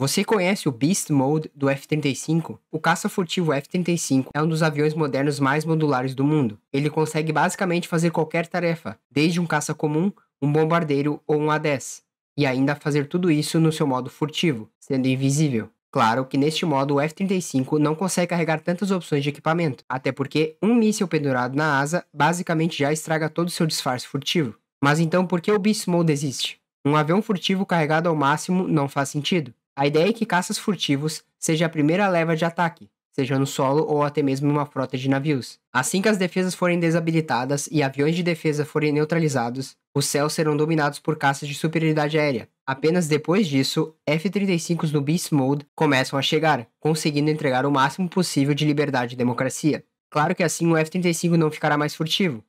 Você conhece o Beast Mode do F-35? O caça furtivo F-35 é um dos aviões modernos mais modulares do mundo. Ele consegue basicamente fazer qualquer tarefa, desde um caça comum, um bombardeiro ou um A-10, e ainda fazer tudo isso no seu modo furtivo, sendo invisível. Claro que neste modo o F-35 não consegue carregar tantas opções de equipamento, até porque um míssil pendurado na asa basicamente já estraga todo o seu disfarce furtivo. Mas então por que o Beast Mode existe? Um avião furtivo carregado ao máximo não faz sentido. A ideia é que caças furtivos seja a primeira leva de ataque, seja no solo ou até mesmo em uma frota de navios. Assim que as defesas forem desabilitadas e aviões de defesa forem neutralizados, os céus serão dominados por caças de superioridade aérea. Apenas depois disso, F-35s no Beast Mode começam a chegar, conseguindo entregar o máximo possível de liberdade e democracia. Claro que assim o F-35 não ficará mais furtivo,